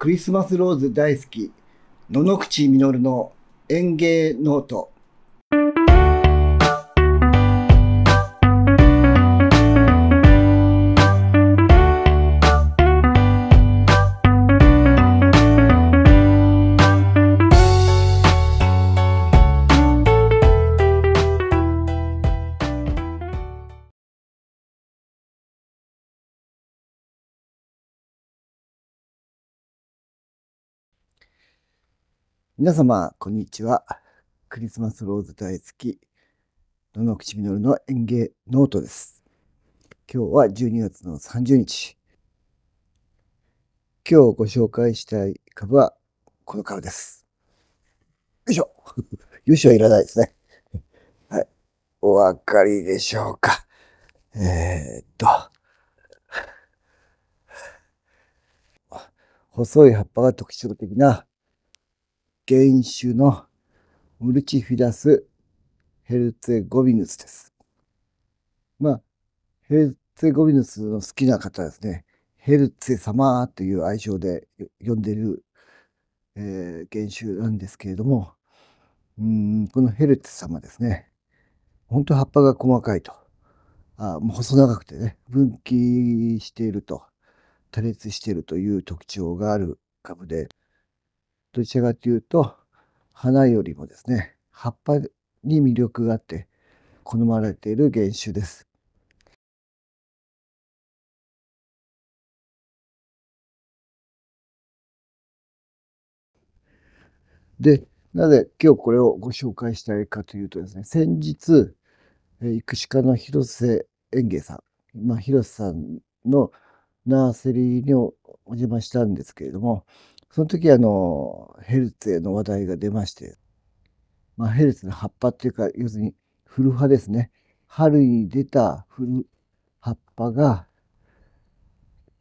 クリスマスローズ大好き、野々口実の園芸ノート。皆様、こんにちは。クリスマスローズ大好き、野々口実の園芸ノートです。今日は12月の30日。今日ご紹介したい株は、この株です。よいしょよいしょはいらないですね。はい。お分かりでしょうか。えー、っと。細い葉っぱが特徴的な原種のウルチフィラス・ヘルツェゴビヌスです。まあ、ヘルツェゴビヌスの好きな方ですね、ヘルツェ様という愛称で呼んでいる、えー、原種なんですけれども、うんこのヘルツェ様ですね、本当葉っぱが細かいと、あもう細長くてね、分岐していると、多裂しているという特徴がある株で、どちらかというと花よりもですね葉っぱに魅力があって好まれている原種です。でなぜ今日これをご紹介したいかというとですね先日育種家の広瀬園芸さん、まあ、広瀬さんのナーセリーにお邪魔したんですけれどもその時あの、ヘルツェの話題が出まして、まあ、ヘルツェの葉っぱっていうか、要するに古葉ですね。春に出た古葉っぱが、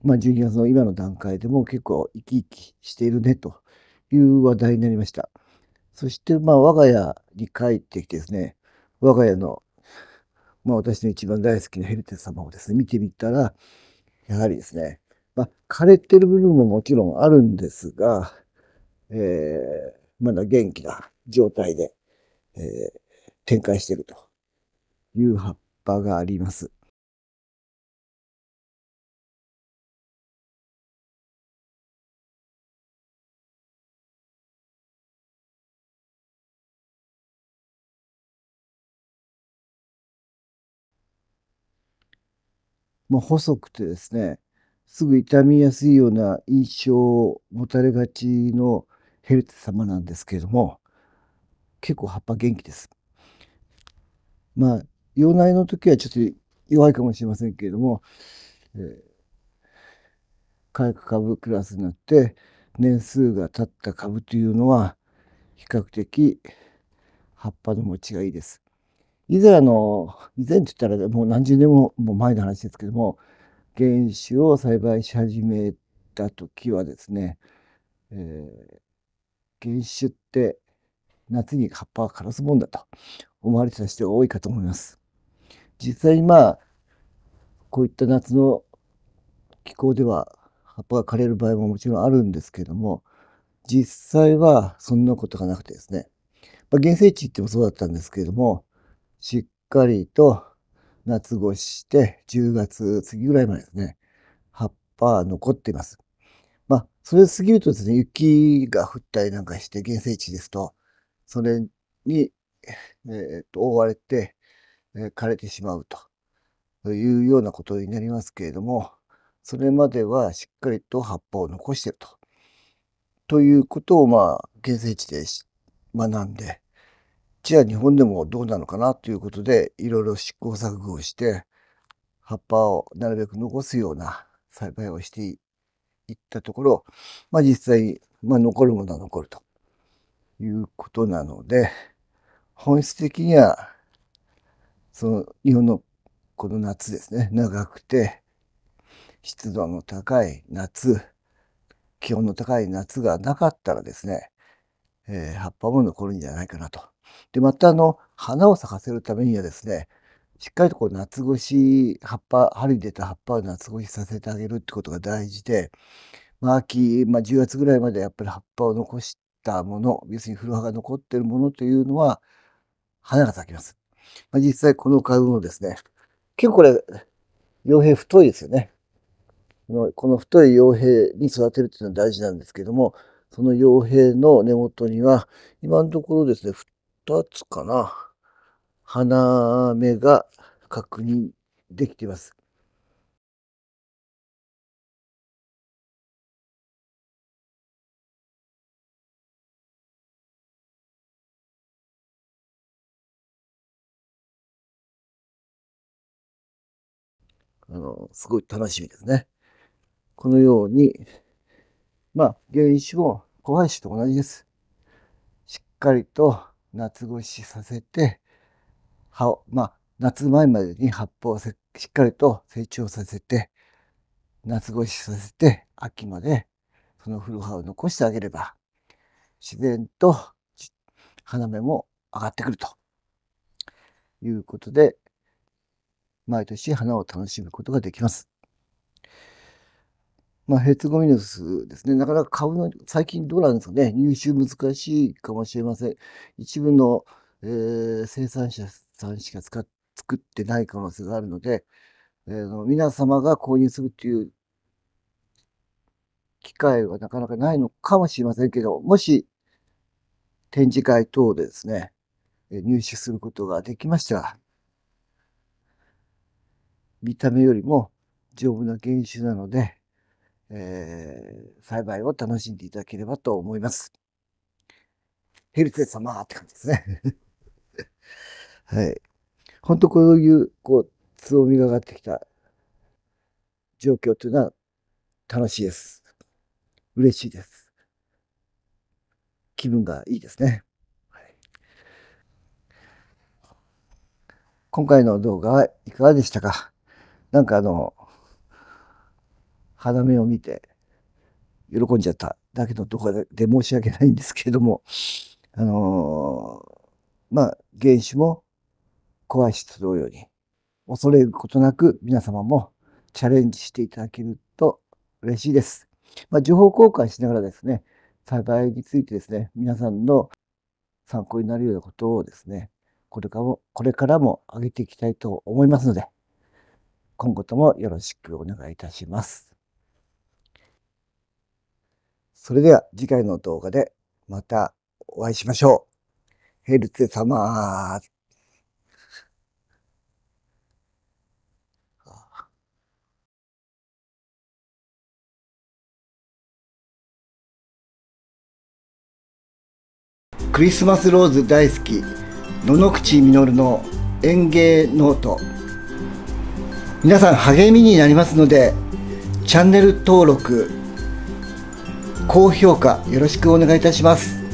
まあ、12月の今の段階でも結構生き生きしているねという話題になりました。そして、まあ、我が家に帰ってきてですね、我が家の、まあ、私の一番大好きなヘルテ様をですね、見てみたら、やはりですね、まあ、枯れてる部分ももちろんあるんですが、えー、まだ元気な状態で、えー、展開しているという葉っぱがあります。まあ、細くてですね、すぐ痛みやすいような印象を持たれがちのヘルツ様なんですけれども結構葉っぱ元気です。まあ幼内の時はちょっと弱いかもしれませんけれども、えー、火薬株クラスになって年数が経った株というのは比較的葉っぱの持ちがいいです。以前あの以前って言ったらもう何十年ももう前の話ですけども原種を栽培し始めた時はですね、えー、原種って夏に葉っぱは枯らすもんだと思われてた人が多いかと思います。実際にまあこういった夏の気候では葉っぱが枯れる場合ももちろんあるんですけども実際はそんなことがなくてですね、まあ、原生地ってもそうだったんですけれどもしっかりと夏越して、10月次ぐらいまでですね、葉っぱ残っています。まあ、それ過ぎるとですね、雪が降ったりなんかして、原生地ですと、それに、えー、と覆われて、え枯れてしまうというようなことになりますけれども、それまではしっかりと葉っぱを残していると。ということを、まあ、原生地で学んで、じゃあ日本でもどうなのかなということで、いろいろ試行錯誤をして、葉っぱをなるべく残すような栽培をしていったところ、まあ実際、まあ残るものは残るということなので、本質的には、その日本のこの夏ですね、長くて、湿度の高い夏、気温の高い夏がなかったらですね、えー、葉っぱも残るんじゃないかなとで、またあの、花を咲かせるためにはですね、しっかりとこう夏越し、葉っぱ、春に出た葉っぱを夏越しさせてあげるってことが大事で、まあ秋、まあ10月ぐらいまでやっぱり葉っぱを残したもの、要するに古葉が残ってるものというのは、花が咲きます。まあ、実際この株もですね、結構これ、傭兵太いですよね。この太い傭兵に育てるっていうのは大事なんですけども、その傭兵の根元には、今のところですね、2つかな、花芽が確認できています。あの、すごい楽しみですね。このように、まあ、原種も、小林と同じです。しっかりと夏越しさせて、葉を、まあ、夏前までに葉っぱをしっかりと成長させて、夏越しさせて、秋までその古葉を残してあげれば、自然と花芽も上がってくるということで、毎年花を楽しむことができます。まあ、ヘッツゴミネスですね。なかなか株の、最近どうなんですかね。入手難しいかもしれません。一部の、えー、生産者さんしか使っ作ってない可能性があるので、えー、皆様が購入するっていう機会はなかなかないのかもしれませんけど、もし展示会等でですね、入手することができましたら、見た目よりも丈夫な原種なので、えー、栽培を楽しんでいただければと思います。ヘルツェ様って感じですね。はい。ほんとこういう、こう、つをみが上がってきた状況というのは楽しいです。嬉しいです。気分がいいですね。はい、今回の動画はいかがでしたかなんかあの、花芽を見て、喜んじゃっただけのところで申し訳ないんですけれども、あのー、まあ、原子も怖いしと同様に、恐れることなく皆様もチャレンジしていただけると嬉しいです。まあ、情報交換しながらですね、栽培についてですね、皆さんの参考になるようなことをですね、これからも、これからも上げていきたいと思いますので、今後ともよろしくお願いいたします。それでは次回の動画でまたお会いしましょう。ヘルツ様クリスマスローズ大好き野々口実の園芸ノート皆さん励みになりますのでチャンネル登録高評価よろしくお願いいたします